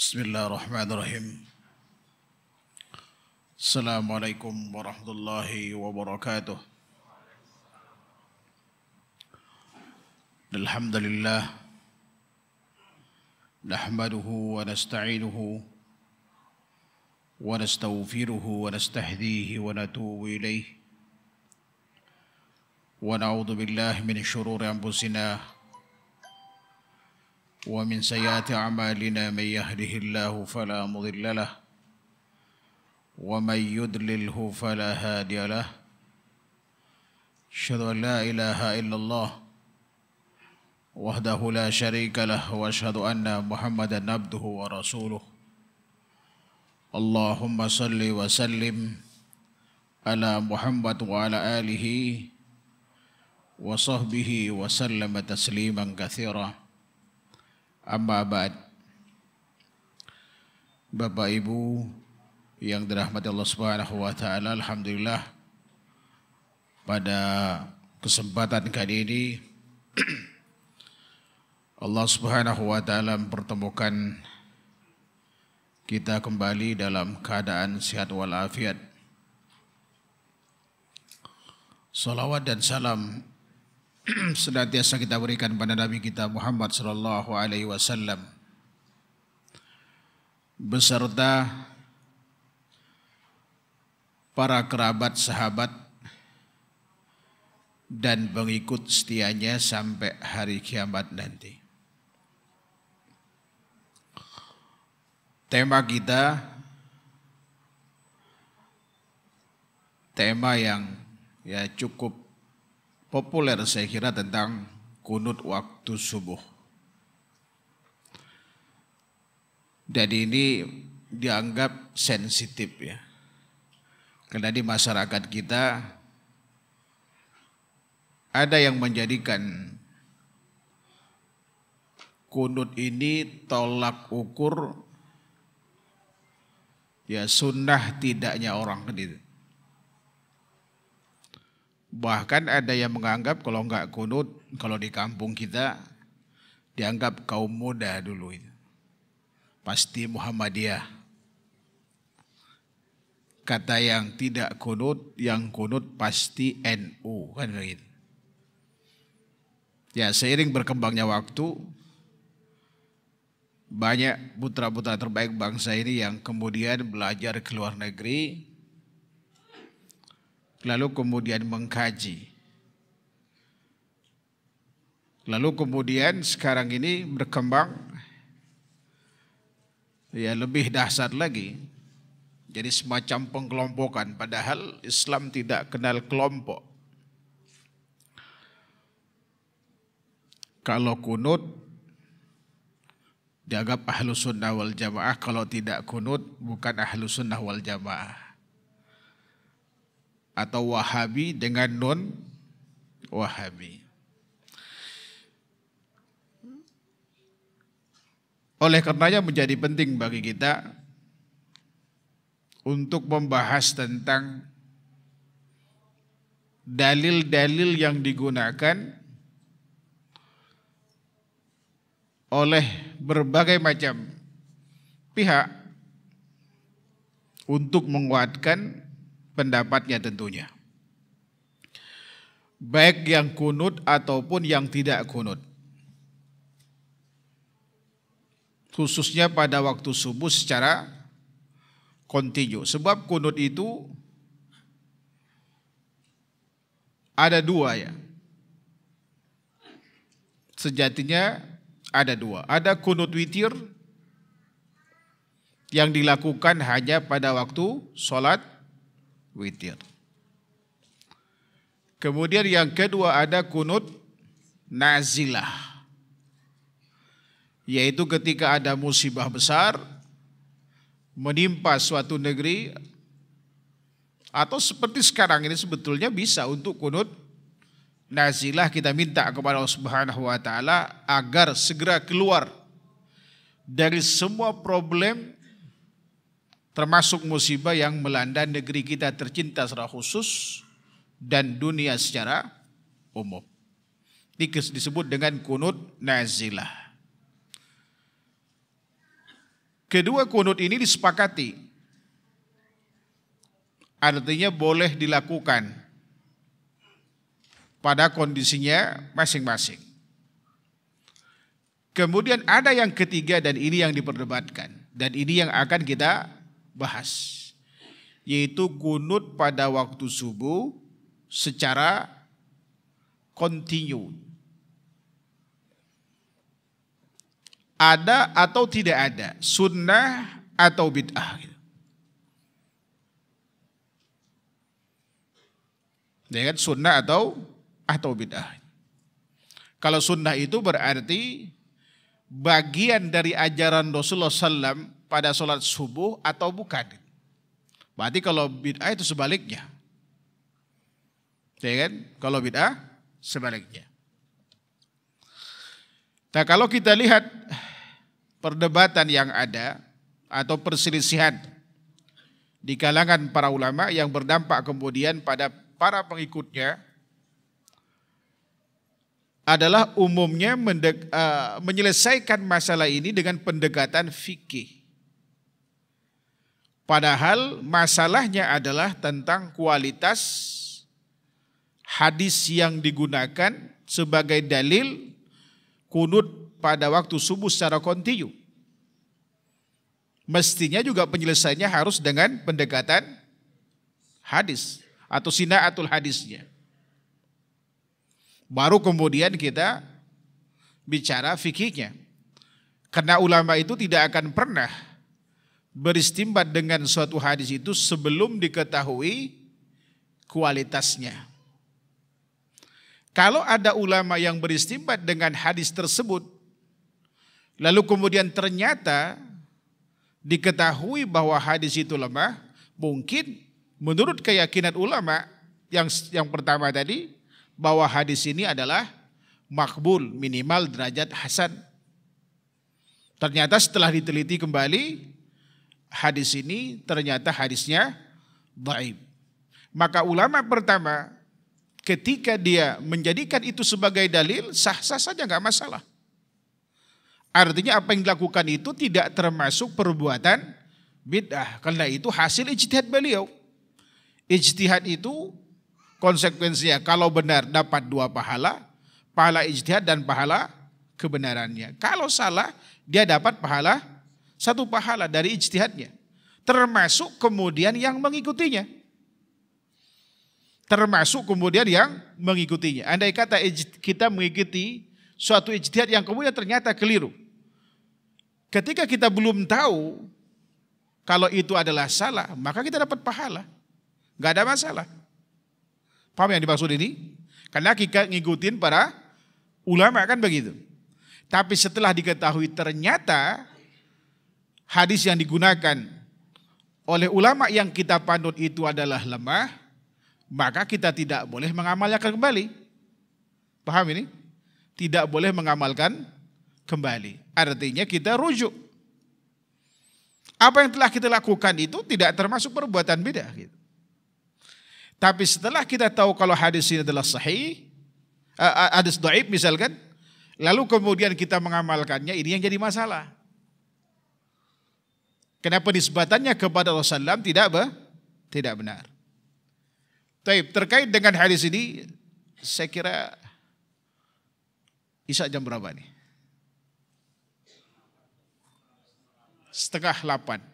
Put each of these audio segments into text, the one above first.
بسم الله الرحمن الرحيم السلام عليكم ورحمة الله وبركاته الحمد لله نحمده ونستعينه ونستغفره ونستهديه ونتوب إليه ونعوذ بالله من شرور أنفسنا ومن سيئات أعمالنا من يهده الله فلا مضل له ومن يضلله فلا هادي له أشهد أن لا إله إلا الله وحده لا شريك له وأشهد أن محمدا عبده ورسوله اللهم صل وسلم على محمد وعلى آله وصحبه وسلم تسليما كثيرا Amma ba'd. Bapak Ibu yang dirahmati Allah Subhanahu wa taala, alhamdulillah pada kesempatan kali ini Allah Subhanahu wa taala mempertemukan kita kembali dalam keadaan sehat walafiat. Salawat dan salam senantiasa kita berikan kepada Nabi kita Muhammad sallallahu alaihi wasallam beserta para kerabat sahabat dan pengikut setianya sampai hari kiamat nanti. Tema kita tema yang ya cukup populer saya kira tentang kunut waktu subuh. Jadi ini dianggap sensitif ya. Karena di masyarakat kita ada yang menjadikan kunut ini tolak ukur ya sunnah tidaknya orang gitu. Bahkan ada yang menganggap kalau nggak kunut, kalau di kampung kita dianggap kaum muda dulu itu. Pasti Muhammadiyah. Kata yang tidak kunut, yang kunut pasti NU kan begitu. Ya seiring berkembangnya waktu, banyak putra-putra terbaik bangsa ini yang kemudian belajar ke luar negeri, lalu kemudian mengkaji. Lalu kemudian sekarang ini berkembang ya lebih dahsyat lagi. Jadi semacam pengkelompokan padahal Islam tidak kenal kelompok. Kalau kunut dianggap ahlu sunnah wal jamaah, kalau tidak kunut bukan ahlu sunnah wal jamaah atau Wahabi dengan non Wahabi. Oleh karenanya menjadi penting bagi kita untuk membahas tentang dalil-dalil yang digunakan oleh berbagai macam pihak untuk menguatkan pendapatnya tentunya. Baik yang kunut ataupun yang tidak kunut. Khususnya pada waktu subuh secara kontinu. Sebab kunut itu ada dua ya. Sejatinya ada dua. Ada kunut witir yang dilakukan hanya pada waktu sholat witir. Kemudian yang kedua ada kunut nazilah. Yaitu ketika ada musibah besar menimpa suatu negeri atau seperti sekarang ini sebetulnya bisa untuk kunut nazilah kita minta kepada Allah Subhanahu wa taala agar segera keluar dari semua problem termasuk musibah yang melanda negeri kita tercinta secara khusus dan dunia secara umum. Ini disebut dengan kunut nazilah. Kedua kunut ini disepakati. Artinya boleh dilakukan pada kondisinya masing-masing. Kemudian ada yang ketiga dan ini yang diperdebatkan. Dan ini yang akan kita bahas yaitu kunut pada waktu subuh secara kontinu. Ada atau tidak ada, sunnah atau bid'ah. Gitu. Ya kan? sunnah atau atau bid'ah. Kalau sunnah itu berarti bagian dari ajaran Rasulullah SAW pada sholat subuh atau bukan. Berarti kalau bid'ah itu sebaliknya. Ya kan? Kalau bid'ah sebaliknya. Nah kalau kita lihat perdebatan yang ada atau perselisihan di kalangan para ulama yang berdampak kemudian pada para pengikutnya adalah umumnya mendek, uh, eh, menyelesaikan masalah ini dengan pendekatan fikih. Padahal masalahnya adalah tentang kualitas hadis yang digunakan sebagai dalil kunut pada waktu subuh secara kontinu. Mestinya juga penyelesaiannya harus dengan pendekatan hadis atau sinaatul hadisnya. Baru kemudian kita bicara fikihnya. Karena ulama itu tidak akan pernah beristimbat dengan suatu hadis itu sebelum diketahui kualitasnya. Kalau ada ulama yang beristimbat dengan hadis tersebut, lalu kemudian ternyata diketahui bahwa hadis itu lemah, mungkin menurut keyakinan ulama yang yang pertama tadi, bahwa hadis ini adalah makbul minimal derajat hasan. Ternyata setelah diteliti kembali hadis ini ternyata hadisnya daib. Maka ulama pertama ketika dia menjadikan itu sebagai dalil sah-sah saja nggak masalah. Artinya apa yang dilakukan itu tidak termasuk perbuatan bid'ah. Karena itu hasil ijtihad beliau. Ijtihad itu Konsekuensinya kalau benar dapat dua pahala, pahala ijtihad dan pahala kebenarannya. Kalau salah, dia dapat pahala satu pahala dari ijtihadnya. Termasuk kemudian yang mengikutinya. Termasuk kemudian yang mengikutinya. Andai kata kita mengikuti suatu ijtihad yang kemudian ternyata keliru. Ketika kita belum tahu kalau itu adalah salah, maka kita dapat pahala. Gak ada masalah. Paham yang dimaksud ini? Karena kita ngikutin para ulama kan begitu. Tapi setelah diketahui ternyata hadis yang digunakan oleh ulama yang kita panut itu adalah lemah, maka kita tidak boleh mengamalkan kembali. Paham ini? Tidak boleh mengamalkan kembali. Artinya kita rujuk. Apa yang telah kita lakukan itu tidak termasuk perbuatan beda gitu. Tapi setelah kita tahu kalau hadis ini adalah sahih, hadis doib misalkan, lalu kemudian kita mengamalkannya, ini yang jadi masalah. Kenapa nisbatannya kepada Rasulullah tidak apa? tidak benar. Taib, terkait dengan hadis ini, saya kira bisa jam berapa nih? Setengah delapan.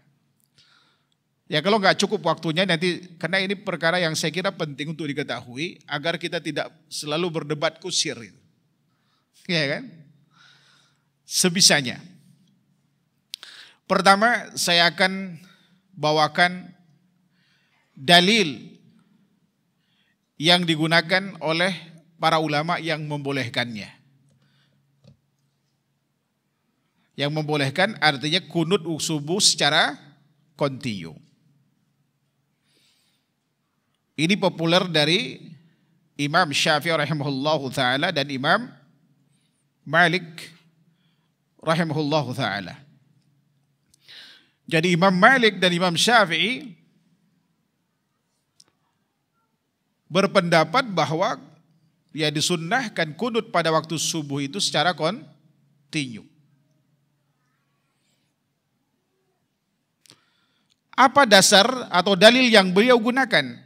Ya kalau nggak cukup waktunya nanti karena ini perkara yang saya kira penting untuk diketahui agar kita tidak selalu berdebat kusir. itu, Ya kan? Sebisanya. Pertama saya akan bawakan dalil yang digunakan oleh para ulama yang membolehkannya. Yang membolehkan artinya kunut subuh secara kontinu. Ini populer dari Imam Syafi'i rahimahullahu taala dan Imam Malik rahimahullahu taala. Jadi Imam Malik dan Imam Syafi'i berpendapat bahwa ya disunnahkan kunut pada waktu subuh itu secara kontinu. Apa dasar atau dalil yang beliau gunakan?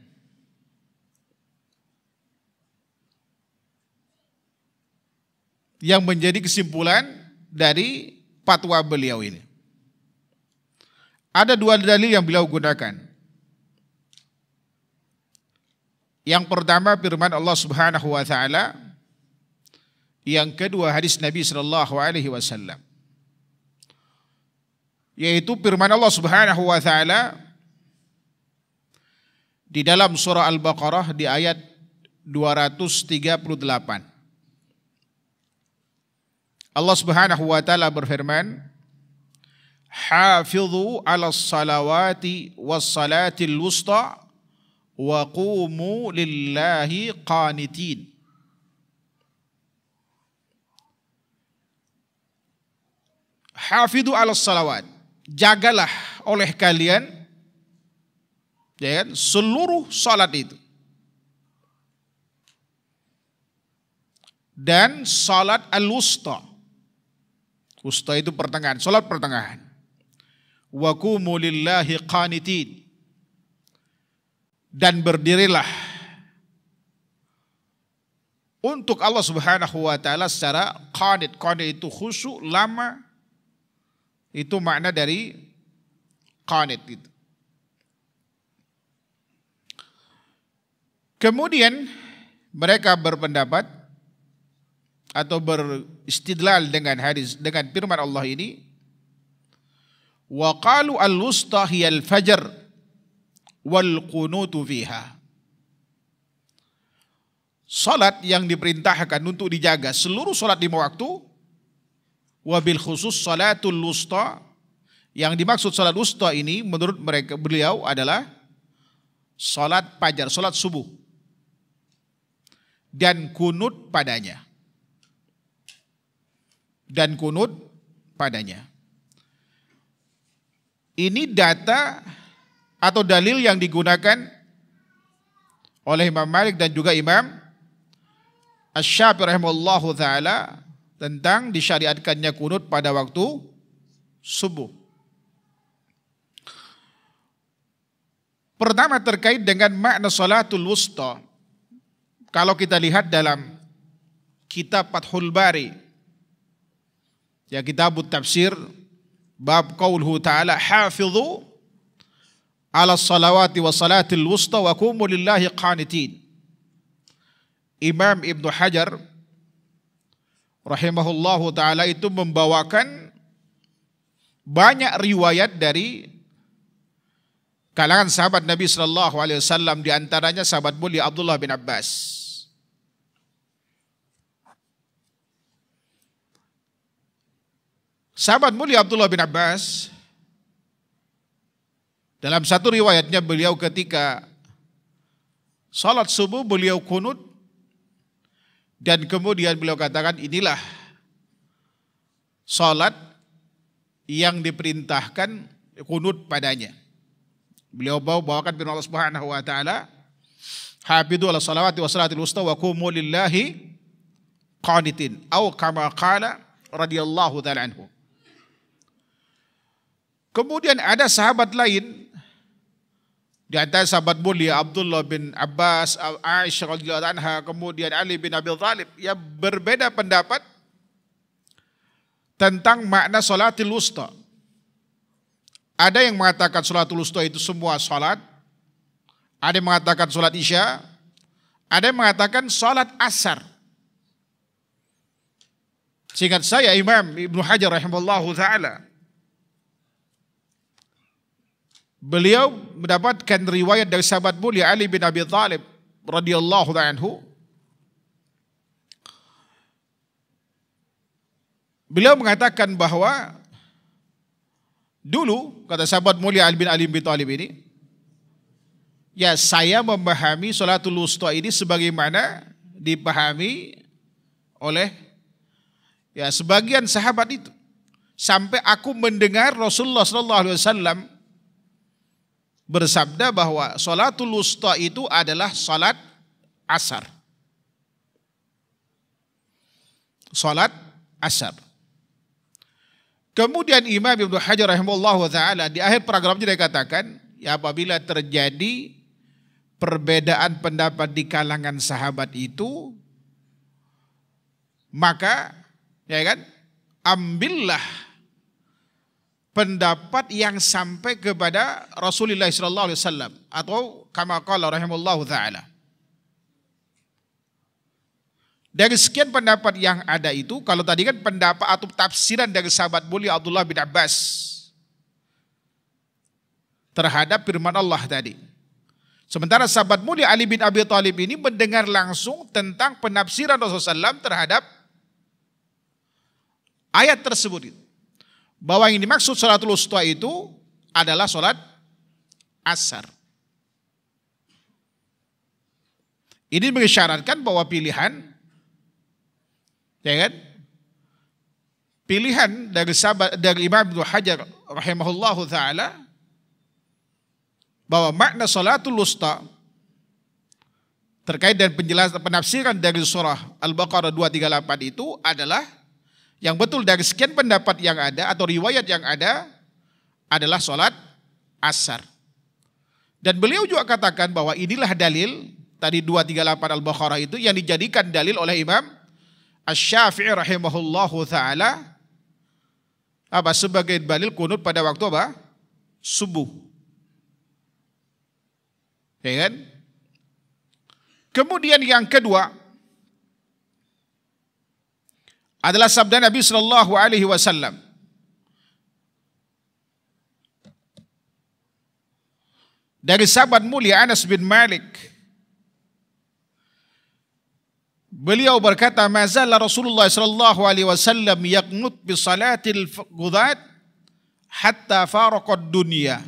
yang menjadi kesimpulan dari fatwa beliau ini. Ada dua dalil yang beliau gunakan. Yang pertama firman Allah Subhanahu wa taala, yang kedua hadis Nabi sallallahu alaihi wasallam. Yaitu firman Allah Subhanahu wa taala di dalam surah Al-Baqarah di ayat 238. Allah Subhanahu wa taala berfirman, "Hafizu 'ala salawati was salati al wusta wa qumu lillahi qanitin." Hafidu ala salawat. Jagalah oleh kalian ya kan, seluruh salat itu. Dan salat al-wusta. Kusta itu pertengahan, sholat pertengahan. Wa lillahi qanitin. Dan berdirilah untuk Allah Subhanahu wa taala secara qanit. Qanit itu khusyuk lama. Itu makna dari qanit itu. Kemudian mereka berpendapat atau beristidlal dengan hadis dengan firman Allah ini wa al-wusta hiya al-fajr wal qunut fiha salat yang diperintahkan untuk dijaga seluruh salat di waktu wabil khusus salatul wusta yang dimaksud salat wusta ini menurut mereka beliau adalah salat fajar salat subuh dan kunut padanya dan kunut padanya. Ini data atau dalil yang digunakan oleh Imam Malik dan juga Imam Asy-Syafi'i taala tentang disyariatkannya kunut pada waktu subuh. Pertama terkait dengan makna salatul wusta. Kalau kita lihat dalam kitab Fathul Bari ya kitab tafsir bab qawluhu ta'ala hafidhu ala salawati wa salatil wusta wa kumu lillahi qanitin Imam Ibn Hajar rahimahullahu taala itu membawakan banyak riwayat dari kalangan sahabat Nabi sallallahu alaihi wasallam di antaranya sahabat mulia Abdullah bin Abbas Sahabat mulia Abdullah bin Abbas dalam satu riwayatnya beliau ketika salat subuh beliau kunut dan kemudian beliau katakan inilah salat yang diperintahkan kunut padanya. Beliau bawa bawakan firman Allah Subhanahu wa taala, Habidu ala salawati wa salatil wusta wa qumu lillahi qanitin." Au kama qala radhiyallahu ta'ala anhu. Kemudian ada sahabat lain di antara sahabat mulia Abdullah bin Abbas, Aisyah radhiyallahu anha, kemudian Ali bin Abi Thalib yang berbeda pendapat tentang makna salatul wusta. Ada yang mengatakan salatul wusta itu semua salat, ada yang mengatakan salat isya, ada yang mengatakan salat asar. Singkat saya Imam Ibnu Hajar rahimahullah taala Beliau mendapatkan riwayat dari sahabat mulia Ali bin Abi Thalib radhiyallahu anhu. Beliau mengatakan bahwa dulu kata sahabat mulia Ali bin Ali bin Thalib ini, ya saya memahami salatul wusta ini sebagaimana dipahami oleh ya sebagian sahabat itu sampai aku mendengar Rasulullah sallallahu alaihi wasallam bersabda bahwa salatul wusta itu adalah salat asar. Salat asar. Kemudian Imam Ibnu Hajar rahimahullah taala di akhir paragrafnya dia katakan, ya apabila terjadi perbedaan pendapat di kalangan sahabat itu maka ya kan ambillah pendapat yang sampai kepada Rasulullah sallallahu alaihi wasallam atau kama qala rahimallahu taala. Dari sekian pendapat yang ada itu, kalau tadi kan pendapat atau tafsiran dari sahabat mulia Abdullah bin Abbas terhadap firman Allah tadi. Sementara sahabat mulia Ali bin Abi Thalib ini mendengar langsung tentang penafsiran Rasulullah SAW terhadap ayat tersebut bahwa yang dimaksud salatul Ustwa itu adalah salat asar. Ini mengisyaratkan bahwa pilihan ya kan? Pilihan dari sahabat dari Imam Ibnu Hajar rahimahullahu taala bahwa makna salatul lusta terkait dengan penjelasan penafsiran dari surah Al-Baqarah 238 itu adalah yang betul dari sekian pendapat yang ada atau riwayat yang ada adalah sholat asar. Dan beliau juga katakan bahwa inilah dalil tadi 238 Al-Baqarah itu yang dijadikan dalil oleh Imam Asy-Syafi'i rahimahullahu taala apa sebagai dalil kunut pada waktu apa? Subuh. Ya kan? Kemudian yang kedua, adalah sabda Nabi sallallahu Alaihi Wasallam. Dari sahabat mulia Anas bin Malik, beliau berkata, "Mazal Rasulullah sallallahu Alaihi Wasallam yaqnut bi salatil ghudat hatta faraqad dunya."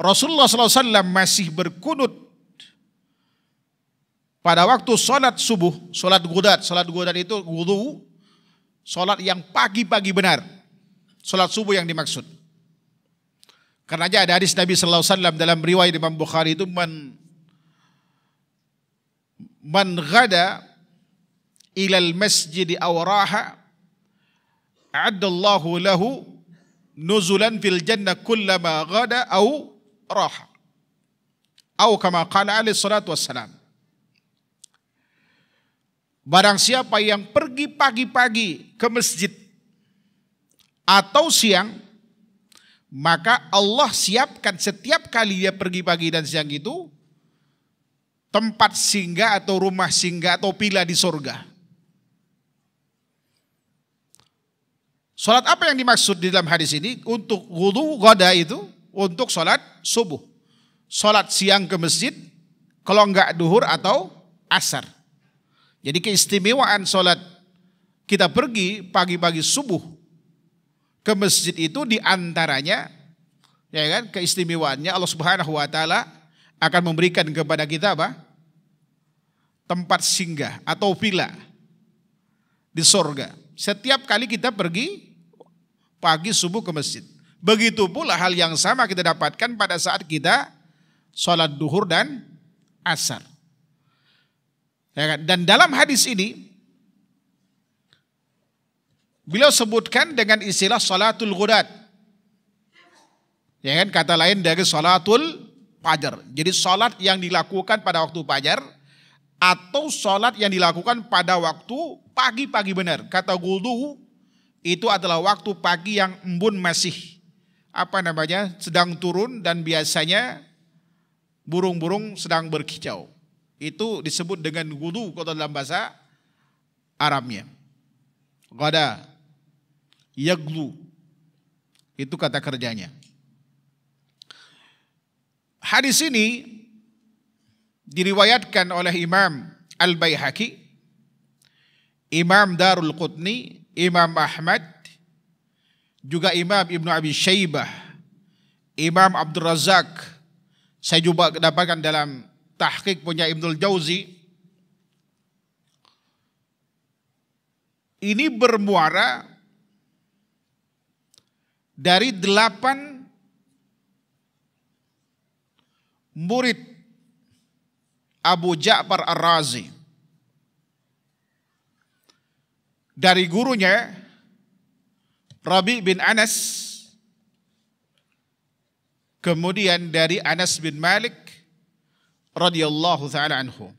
Rasulullah sallallahu alaihi wasallam masih berkunut Pada waktu sholat subuh, sholat gudat, sholat gudat itu wudhu, sholat yang pagi-pagi benar. Sholat subuh yang dimaksud. Karena aja ada hadis Nabi Sallallahu Alaihi Wasallam dalam riwayat Imam Bukhari itu men, man gada ilal masjid awraha adallahu lahu nuzulan fil jannah kullama gada aw raha. Au kama qala alaihi salatu wassalam. Barang siapa yang pergi pagi-pagi ke masjid atau siang, maka Allah siapkan setiap kali dia pergi pagi dan siang itu tempat singgah atau rumah singgah atau pila di surga. Sholat apa yang dimaksud di dalam hadis ini? Untuk wudhu goda itu, untuk sholat subuh. Sholat siang ke masjid, kalau enggak duhur atau asar. Jadi keistimewaan sholat kita pergi pagi-pagi subuh ke masjid itu diantaranya ya kan keistimewaannya Allah Subhanahu Wa Taala akan memberikan kepada kita apa tempat singgah atau villa di sorga. Setiap kali kita pergi pagi subuh ke masjid. Begitu pula hal yang sama kita dapatkan pada saat kita sholat duhur dan asar. Ya kan? Dan dalam hadis ini beliau sebutkan dengan istilah salatul ghudat. Ya kan kata lain dari salatul fajar. Jadi salat yang dilakukan pada waktu fajar atau salat yang dilakukan pada waktu pagi-pagi benar. Kata Guldu itu adalah waktu pagi yang embun masih apa namanya sedang turun dan biasanya burung-burung sedang berkicau itu disebut dengan wudu kalau dalam bahasa Arabnya. Gada, yaglu, itu kata kerjanya. Hadis ini diriwayatkan oleh Imam Al-Baihaqi, Imam Darul Qutni, Imam Ahmad, juga Imam Ibnu Abi Syaibah, Imam Abdul Razak. Saya juga dapatkan dalam tahqiq punya Ibnul Jauzi ini bermuara dari delapan murid Abu Ja'far Ar-Razi. Dari gurunya Rabi bin Anas, kemudian dari Anas bin Malik, radhiyallahu taala anhu.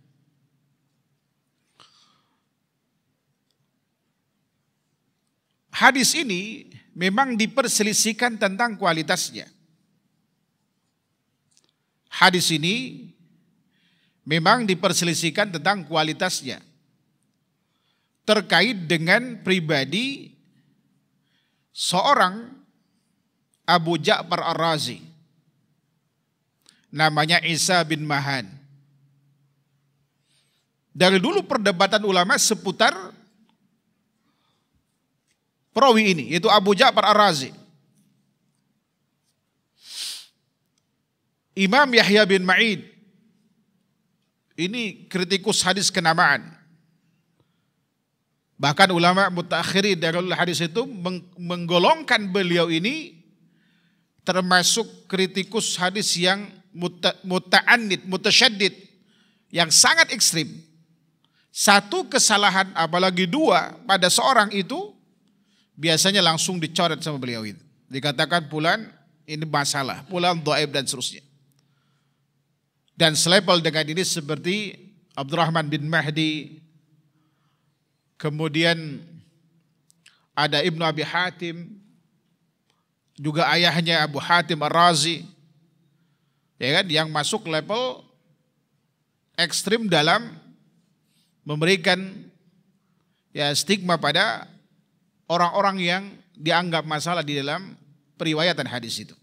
Hadis ini memang diperselisihkan tentang kualitasnya. Hadis ini memang diperselisihkan tentang kualitasnya. Terkait dengan pribadi seorang Abu Ja'far Ar-Razi namanya Isa bin Mahan. Dari dulu perdebatan ulama seputar perawi ini, yaitu Abu Ja'far Ar-Razi. Imam Yahya bin Ma'id, ini kritikus hadis kenamaan. Bahkan ulama mutakhiri dari hadis itu menggolongkan beliau ini termasuk kritikus hadis yang muta, muta'annid, yang sangat ekstrim. Satu kesalahan apalagi dua pada seorang itu biasanya langsung dicoret sama beliau itu. Dikatakan bulan ini masalah, bulan doaib dan seterusnya. Dan selevel dengan ini seperti Abdurrahman bin Mahdi, kemudian ada Ibnu Abi Hatim, juga ayahnya Abu Hatim Ar-Razi, ya kan yang masuk level ekstrim dalam memberikan ya stigma pada orang-orang yang dianggap masalah di dalam periwayatan hadis itu.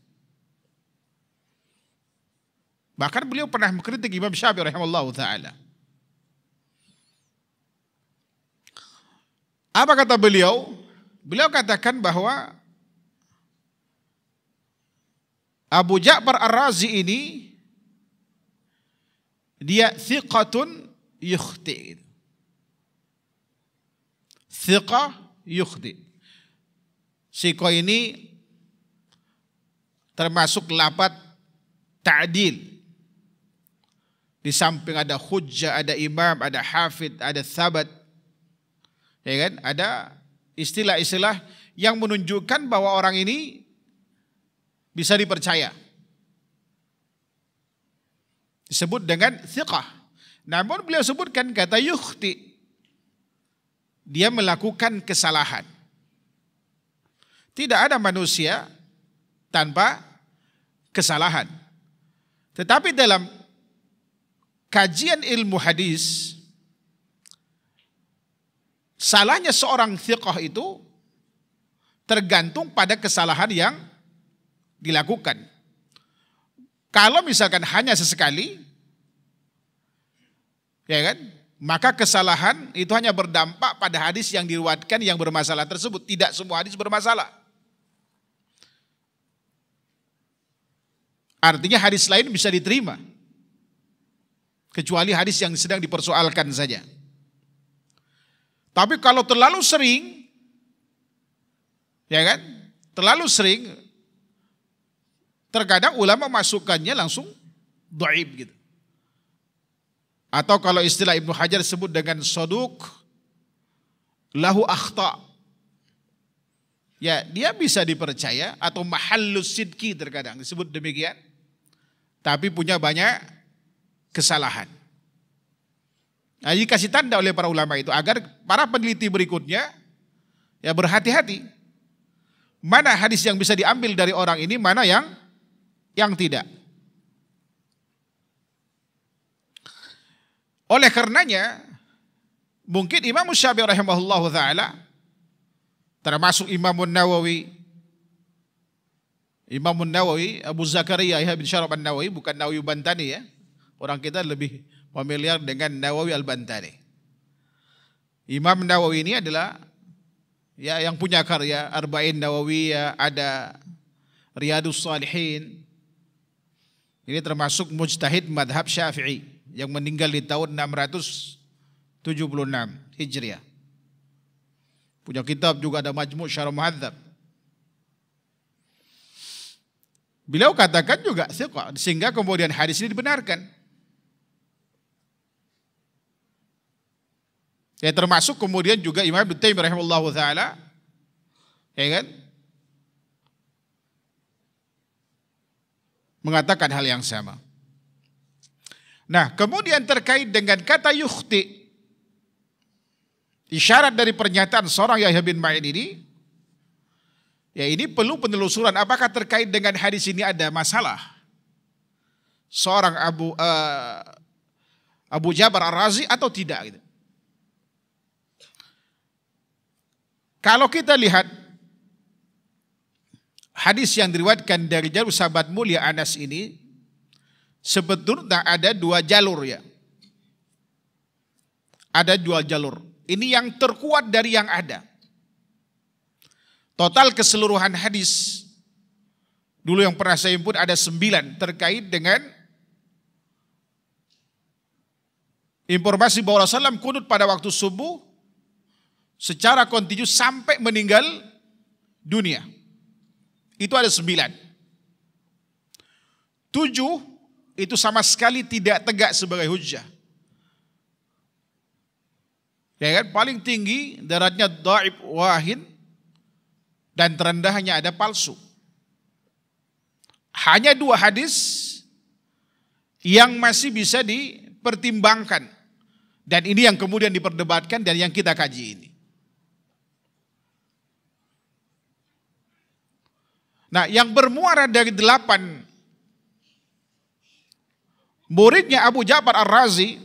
Bahkan beliau pernah mengkritik Imam Syafi'i rahimahullah taala. Apa kata beliau? Beliau katakan bahwa Abu Ja'far Ar-Razi ini dia thiqatun yukhti. Thiqah yukhti. Siko ini termasuk lapat ta'dil. Di samping ada hujjah, ada imam, ada hafid, ada sabat. Ya kan? Ada istilah-istilah yang menunjukkan bahwa orang ini bisa dipercaya. Disebut dengan thiqah. Namun beliau sebutkan kata yukhti. Dia melakukan kesalahan. Tidak ada manusia tanpa kesalahan. Tetapi dalam kajian ilmu hadis, salahnya seorang thiqah itu tergantung pada kesalahan yang dilakukan. Kalau misalkan hanya sesekali, ya kan? Maka kesalahan itu hanya berdampak pada hadis yang diruatkan yang bermasalah tersebut. Tidak semua hadis bermasalah. Artinya hadis lain bisa diterima. Kecuali hadis yang sedang dipersoalkan saja. Tapi kalau terlalu sering, ya kan? Terlalu sering, Terkadang ulama masukkannya langsung doib gitu. Atau kalau istilah Ibnu Hajar sebut dengan soduk, lahu akhta. Ya, dia bisa dipercaya atau mahallus sidki terkadang disebut demikian. Tapi punya banyak kesalahan. Nah, dikasih tanda oleh para ulama itu agar para peneliti berikutnya ya berhati-hati. Mana hadis yang bisa diambil dari orang ini, mana yang yang tidak. Oleh karenanya, mungkin Imam Syafi'i rahimahullah ta'ala, termasuk Imam Nawawi, Imam Nawawi, Abu Zakaria Ibnu bin Syarab Nawawi, bukan Nawawi Bantani ya. Orang kita lebih familiar dengan Nawawi Al-Bantani. Imam Nawawi ini adalah ya yang punya karya Arba'in Nawawi, ya, ada Riyadus Salihin, ini termasuk mujtahid madhab syafi'i yang meninggal di tahun 676 Hijriah. Punya kitab juga ada majmuk syarah muhadzab. Beliau katakan juga sehingga kemudian hadis ini dibenarkan. Ya termasuk kemudian juga Imam Ibnu Taimiyah rahimahullahu taala ya kan mengatakan hal yang sama. Nah, kemudian terkait dengan kata yukhti. Isyarat dari pernyataan seorang Yahya bin Ma'in ini, ya ini perlu penelusuran apakah terkait dengan hadis ini ada masalah. Seorang Abu uh, Abu Jabar Ar-Razi atau tidak gitu? Kalau kita lihat hadis yang diriwayatkan dari jalur sahabat mulia Anas ini sebetulnya ada dua jalur ya. Ada dua jalur. Ini yang terkuat dari yang ada. Total keseluruhan hadis dulu yang pernah saya impun ada sembilan terkait dengan informasi bahwa Rasulullah SAW kunut pada waktu subuh secara kontinu sampai meninggal dunia. Itu ada sembilan. Tujuh itu sama sekali tidak tegak sebagai hujah. Ya kan? Paling tinggi daratnya daib wahid dan terendahnya ada palsu. Hanya dua hadis yang masih bisa dipertimbangkan. Dan ini yang kemudian diperdebatkan dan yang kita kaji ini. Nah, yang bermuara dari delapan muridnya Abu Ja'far Ar-Razi,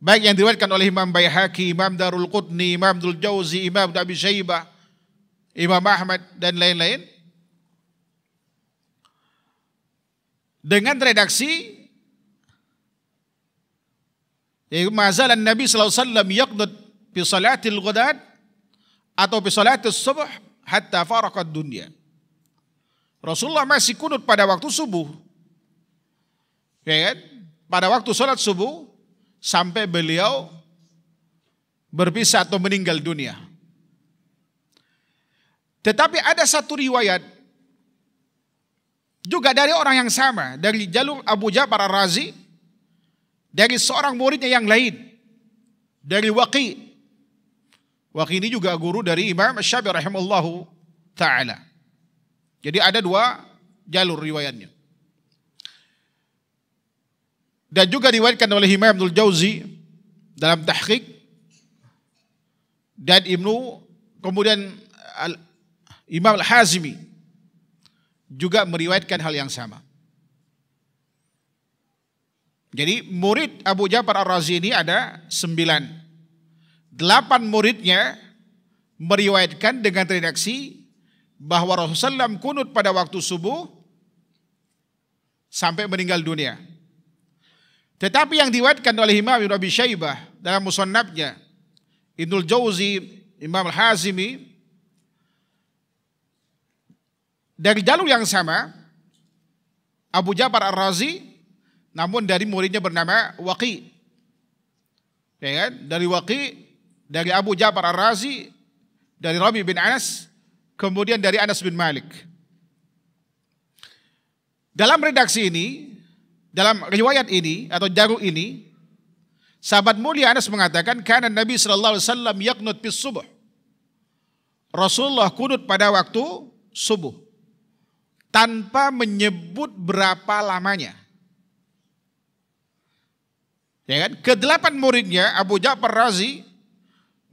baik yang diriwayatkan oleh Imam Baihaqi, Imam Darul Qutni, Imam Dul Jauzi, Imam Abi Syaibah, Imam Ahmad, dan lain-lain, dengan redaksi yaitu mazalan Nabi sallallahu alaihi wasallam yaqdud salatil atau fi salatil subuh hatta farakat dunia. Rasulullah masih kunut pada waktu subuh. Ya kan? Pada waktu sholat subuh sampai beliau berpisah atau meninggal dunia. Tetapi ada satu riwayat juga dari orang yang sama dari jalur Abu Ja'far Ar-Razi dari seorang muridnya yang lain dari Waqi Waqidi juga guru dari Imam Syafi'i rahimallahu taala. Jadi ada dua jalur riwayatnya. Dan juga diwayatkan oleh Imam Abdul Jauzi dalam tahqiq dan Ibnu kemudian al, Imam Al-Hazimi juga meriwayatkan hal yang sama. Jadi murid Abu Ja'far Ar-Razi ini ada sembilan delapan muridnya meriwayatkan dengan redaksi bahwa Rasulullah SAW kunut pada waktu subuh sampai meninggal dunia. Tetapi yang diwatkan oleh Imam Ibn Abi Syaibah dalam musonnabnya, Ibnul Jauzi, Imam Al-Hazimi, dari jalur yang sama, Abu Jabar Ar-Razi, namun dari muridnya bernama Waqi. Ya kan? Dari Waqi dari Abu Ja'far Ar-Razi, dari Rabi bin Anas, kemudian dari Anas bin Malik. Dalam redaksi ini, dalam riwayat ini atau jaru ini, sahabat mulia Anas mengatakan karena Nabi SAW Alaihi yaknut bis subuh. Rasulullah kunut pada waktu subuh tanpa menyebut berapa lamanya. Ya kan? Kedelapan muridnya Abu Ja'far Razi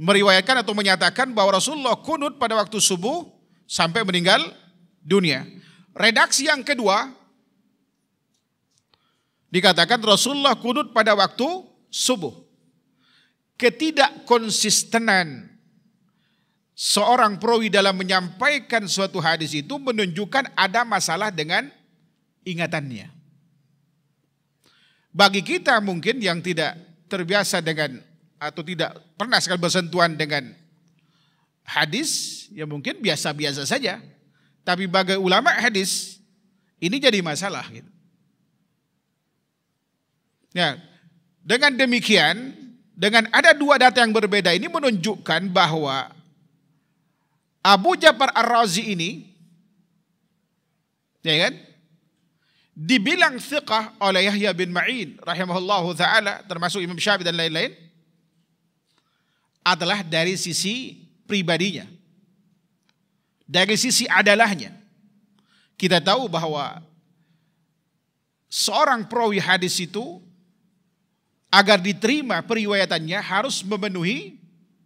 meriwayatkan atau menyatakan bahwa Rasulullah kunut pada waktu subuh sampai meninggal dunia. Redaksi yang kedua dikatakan Rasulullah kunut pada waktu subuh. Ketidakkonsistenan seorang perawi dalam menyampaikan suatu hadis itu menunjukkan ada masalah dengan ingatannya. Bagi kita mungkin yang tidak terbiasa dengan atau tidak pernah sekali bersentuhan dengan hadis, ya mungkin biasa-biasa saja. Tapi bagi ulama hadis, ini jadi masalah. Gitu. Ya, dengan demikian, dengan ada dua data yang berbeda ini menunjukkan bahwa Abu Ja'far Ar-Razi ini, ya kan, dibilang thiqah oleh Yahya bin Ma'in rahimahullahu taala termasuk Imam Syafi'i dan lain-lain adalah dari sisi pribadinya. Dari sisi adalahnya. Kita tahu bahwa seorang perawi hadis itu agar diterima periwayatannya harus memenuhi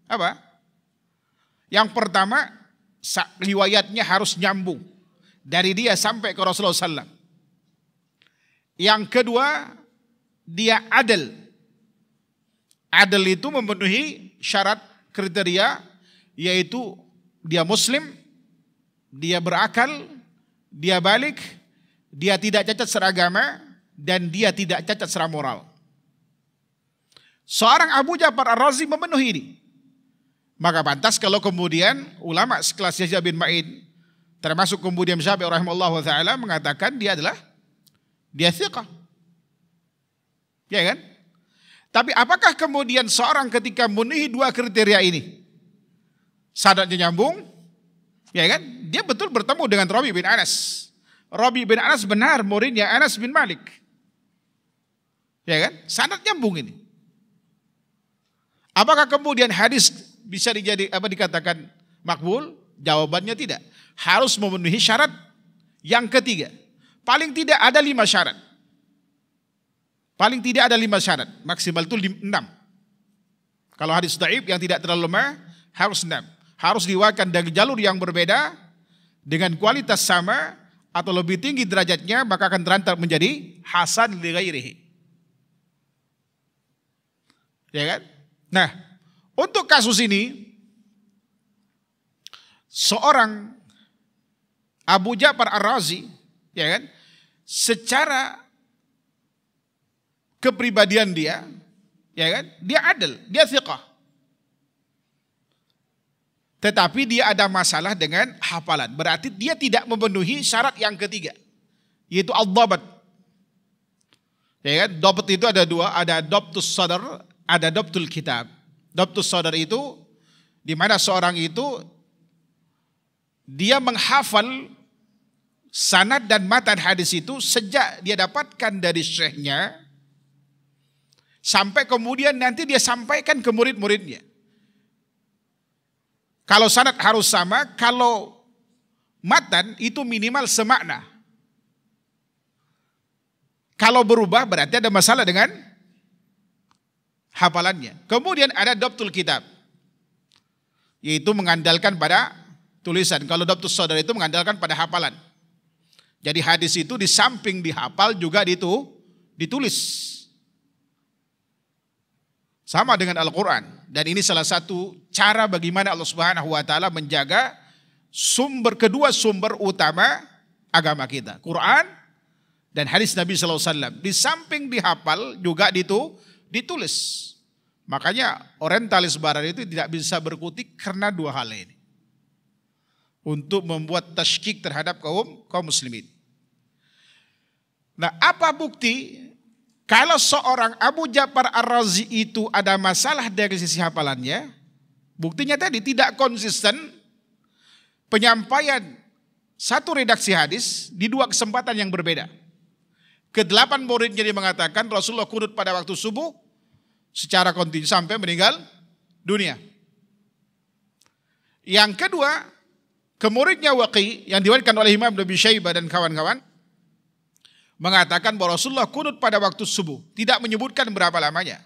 apa? Yang pertama, riwayatnya harus nyambung dari dia sampai ke Rasulullah SAW. Yang kedua, dia adil Adil itu memenuhi syarat kriteria yaitu dia muslim, dia berakal, dia balik, dia tidak cacat seragama, dan dia tidak cacat secara moral. Seorang Abu Ja'far Ar-Razi memenuhi ini. Maka pantas kalau kemudian ulama sekelas Yahya bin Ma'in termasuk kemudian Syafi'i rahimahullah taala mengatakan dia adalah dia thiqah. Ya kan? Tapi apakah kemudian seorang ketika memenuhi dua kriteria ini? Sadatnya nyambung, ya kan? Dia betul bertemu dengan Robi bin Anas. Robi bin Anas benar muridnya Anas bin Malik. Ya kan? Sanad nyambung ini. Apakah kemudian hadis bisa dijadi apa dikatakan makbul? Jawabannya tidak. Harus memenuhi syarat yang ketiga. Paling tidak ada lima syarat. Paling tidak ada lima syarat, maksimal itu enam. Kalau hadis daib yang tidak terlalu lemah harus enam. Harus diwakilkan dari jalur yang berbeda dengan kualitas sama atau lebih tinggi derajatnya maka akan terantar menjadi hasan li Ya kan? Nah, untuk kasus ini seorang Abu Ja'far Ar-Razi, ya kan? Secara kepribadian dia, ya kan? Dia adil, dia siqah. Tetapi dia ada masalah dengan hafalan. Berarti dia tidak memenuhi syarat yang ketiga, yaitu al-dabat. Ya kan? Dabat itu ada dua, ada dabtus sadar, ada dabtul kitab. Dabtus sadar itu di mana seorang itu dia menghafal sanad dan matan hadis itu sejak dia dapatkan dari syekhnya Sampai kemudian nanti dia sampaikan ke murid-muridnya. Kalau sanat harus sama, kalau matan itu minimal semakna. Kalau berubah berarti ada masalah dengan hafalannya. Kemudian ada doptul kitab. Yaitu mengandalkan pada tulisan. Kalau doptul saudara itu mengandalkan pada hafalan. Jadi hadis itu di samping dihafal juga ditu, ditulis. Sama dengan Al-Quran. Dan ini salah satu cara bagaimana Allah Subhanahu wa Ta'ala menjaga sumber kedua sumber utama agama kita. Quran dan hadis Nabi SAW. Di samping dihafal juga ditu, ditulis. Makanya orientalis barat itu tidak bisa berkutik karena dua hal ini. Untuk membuat tashkik terhadap kaum kaum muslimin. Nah apa bukti kalau seorang Abu Ja'far Ar-Razi itu ada masalah dari sisi hafalannya, buktinya tadi tidak konsisten penyampaian satu redaksi hadis di dua kesempatan yang berbeda. Kedelapan muridnya dia mengatakan Rasulullah kunut pada waktu subuh secara kontinu sampai meninggal dunia. Yang kedua, kemuridnya Waqi yang diwariskan oleh Imam Nabi Syaibah dan kawan-kawan, mengatakan bahwa Rasulullah kunut pada waktu subuh, tidak menyebutkan berapa lamanya.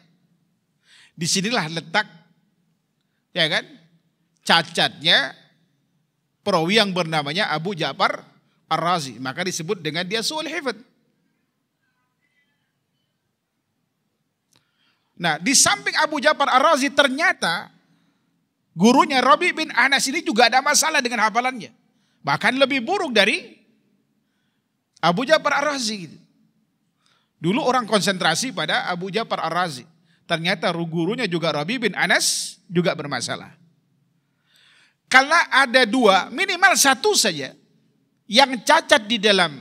Disinilah letak ya kan cacatnya perawi yang bernamanya Abu Ja'far Ar-Razi, maka disebut dengan dia suul hifd. Nah, di samping Abu Ja'far Ar-Razi ternyata gurunya Rabi bin Anas ini juga ada masalah dengan hafalannya. Bahkan lebih buruk dari Abu Ja'far Ar-Razi. Gitu. Dulu orang konsentrasi pada Abu Ja'far Ar-Razi. Ternyata gurunya juga Rabi bin Anas juga bermasalah. Karena ada dua, minimal satu saja yang cacat di dalam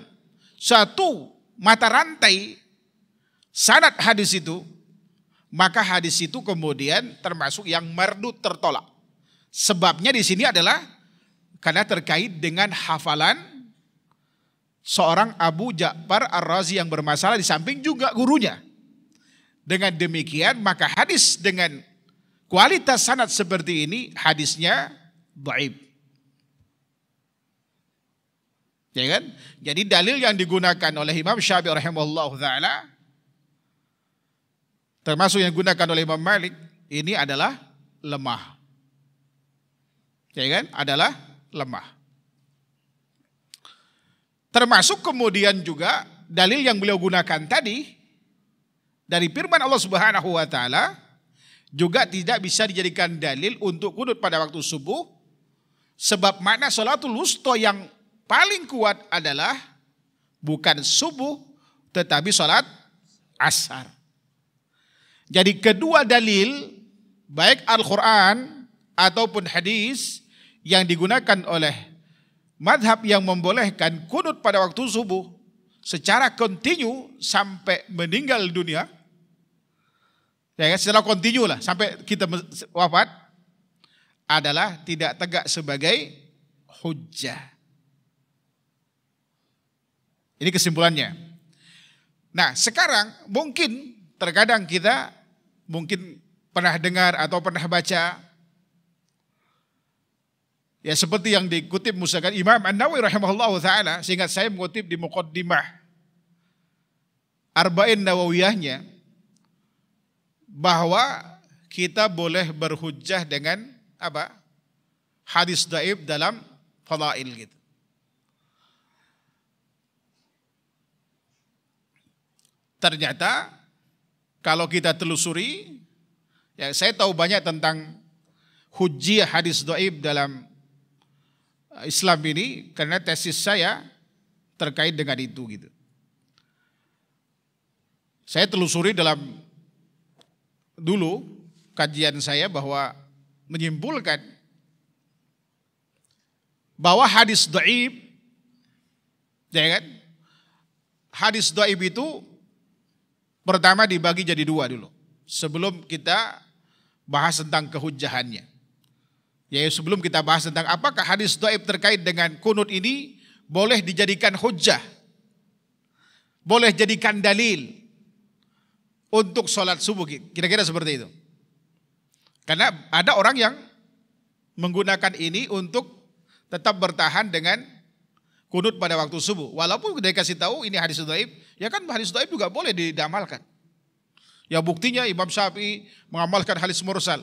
satu mata rantai sanad hadis itu, maka hadis itu kemudian termasuk yang merdu tertolak. Sebabnya di sini adalah karena terkait dengan hafalan seorang Abu Ja'far Ar-Razi yang bermasalah di samping juga gurunya. Dengan demikian maka hadis dengan kualitas sanat seperti ini hadisnya baib. Ya kan? Jadi dalil yang digunakan oleh Imam Syafi'i rahimahullah taala termasuk yang digunakan oleh Imam Malik ini adalah lemah. Ya kan? Adalah lemah. Termasuk kemudian juga dalil yang beliau gunakan tadi dari firman Allah Subhanahu wa taala juga tidak bisa dijadikan dalil untuk kunut pada waktu subuh sebab makna salatul wusta yang paling kuat adalah bukan subuh tetapi salat asar. Jadi kedua dalil baik Al-Qur'an ataupun hadis yang digunakan oleh madhab yang membolehkan kunut pada waktu subuh secara kontinu sampai meninggal dunia. Ya, kan, secara kontinu lah sampai kita wafat adalah tidak tegak sebagai hujah. Ini kesimpulannya. Nah, sekarang mungkin terkadang kita mungkin pernah dengar atau pernah baca Ya seperti yang dikutip musakan Imam An-Nawawi rahimahullah ta'ala, sehingga saya mengutip di Muqaddimah Arba'in Nawawiyahnya, bahwa kita boleh berhujjah dengan apa hadis daib dalam fadail gitu. Ternyata kalau kita telusuri, ya saya tahu banyak tentang hujjah hadis doib dalam Islam ini karena tesis saya terkait dengan itu gitu. Saya telusuri dalam dulu kajian saya bahwa menyimpulkan bahwa hadis dhaif ya kan? Hadis dhaif itu pertama dibagi jadi dua dulu sebelum kita bahas tentang kehujahannya. Ya sebelum kita bahas tentang apakah hadis doib terkait dengan kunut ini boleh dijadikan hujah. Boleh jadikan dalil untuk sholat subuh. Kira-kira seperti itu. Karena ada orang yang menggunakan ini untuk tetap bertahan dengan kunut pada waktu subuh. Walaupun dia kasih tahu ini hadis doib, ya kan hadis doib juga boleh didamalkan. Ya buktinya Imam Syafi'i mengamalkan hadis mursal.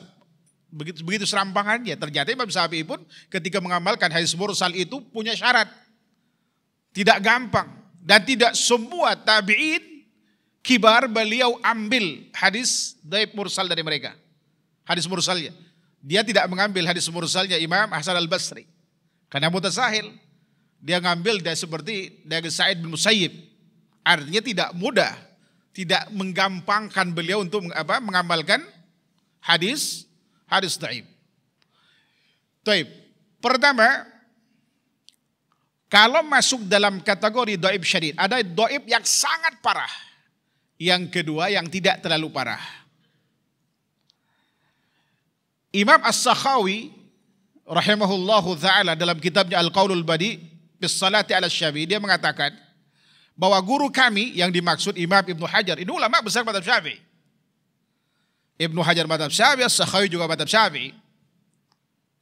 Begitu, begitu serampangannya. Ternyata Imam Syafi'i pun ketika mengamalkan hadis mursal itu punya syarat. Tidak gampang. Dan tidak semua tabi'in kibar beliau ambil hadis dari mursal dari mereka. Hadis mursalnya. Dia tidak mengambil hadis mursalnya Imam Hasan al-Basri. Karena mutasahil. Dia ngambil dari seperti dari Sa'id bin Musayyib. Artinya tidak mudah. Tidak menggampangkan beliau untuk apa, mengamalkan hadis Hadis taib. Taib. Pertama, kalau masuk dalam kategori doib syadid, ada doib yang sangat parah. Yang kedua yang tidak terlalu parah. Imam As-Sakhawi rahimahullahu taala dalam kitabnya Al-Qaulul Badi Bissalati ala Syafi'i dia mengatakan bahwa guru kami yang dimaksud Imam Ibnu Hajar ini ulama besar pada Syafi'i Ibnu Hajar madhab Syafi'i, sakhawi juga madhab Syafi'i.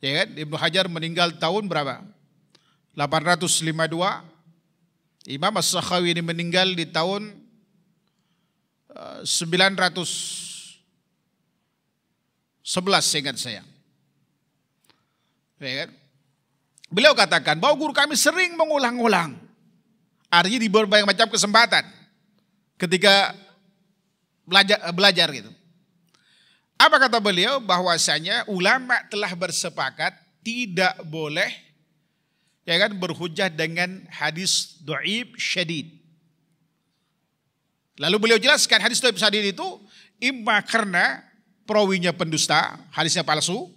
Ya kan? Ibnu Hajar meninggal tahun berapa? 852. Imam As-Sakhawi ini meninggal di tahun 911 eh, seingat saya. Ya kan? Beliau katakan bahwa guru kami sering mengulang-ulang. Artinya di berbagai macam kesempatan ketika belajar, eh, belajar gitu. Apa kata beliau? Bahwasanya ulama telah bersepakat tidak boleh ya kan berhujah dengan hadis doib syadid. Lalu beliau jelaskan hadis doib syadid itu imma karena perawinya pendusta, hadisnya palsu,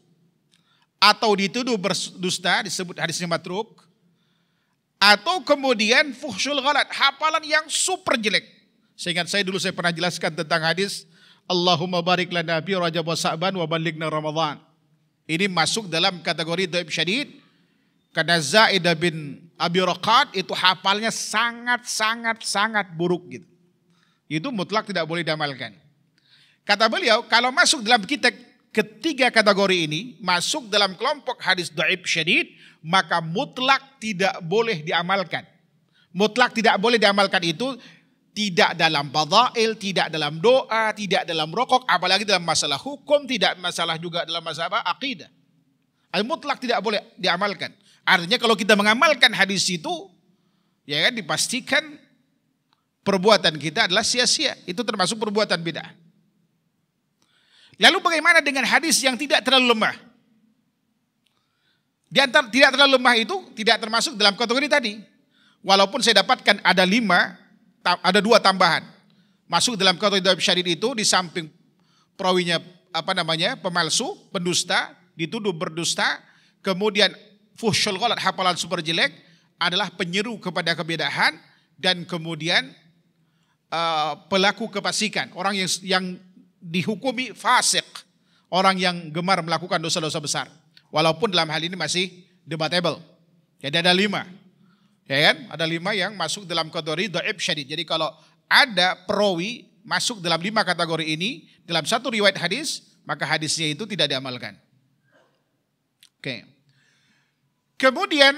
atau dituduh berdusta disebut hadisnya matruk, atau kemudian fuhsul ghalat, hafalan yang super jelek. Seingat saya dulu saya pernah jelaskan tentang hadis Allahumma barik lana fi Rajab wa Sa'ban wa balighna Ramadan. Ini masuk dalam kategori dhaif syadid karena Zaid bin Abi Raqat itu hafalnya sangat sangat sangat buruk gitu. Itu mutlak tidak boleh diamalkan. Kata beliau, kalau masuk dalam kita ketiga kategori ini, masuk dalam kelompok hadis dhaif syadid, maka mutlak tidak boleh diamalkan. Mutlak tidak boleh diamalkan itu tidak dalam badail, tidak dalam doa, tidak dalam rokok, apalagi dalam masalah hukum, tidak masalah juga dalam masalah akidah. Al-mutlak tidak boleh diamalkan. Artinya kalau kita mengamalkan hadis itu, ya kan dipastikan perbuatan kita adalah sia-sia. Itu termasuk perbuatan beda. Lalu bagaimana dengan hadis yang tidak terlalu lemah? Di antara tidak terlalu lemah itu tidak termasuk dalam kategori tadi. Walaupun saya dapatkan ada lima ada dua tambahan. Masuk dalam kategori dalam syadid itu di samping perawinya apa namanya pemalsu, pendusta, dituduh berdusta, kemudian fuhsyul ghalat hafalan super jelek adalah penyeru kepada kebedahan dan kemudian uh, pelaku kepasikan orang yang yang dihukumi fasik, orang yang gemar melakukan dosa-dosa besar. Walaupun dalam hal ini masih debatable. Jadi ada lima. Ya kan? Ada lima yang masuk dalam kategori doib syadid. Jadi kalau ada perawi masuk dalam lima kategori ini, dalam satu riwayat hadis, maka hadisnya itu tidak diamalkan. Oke. Kemudian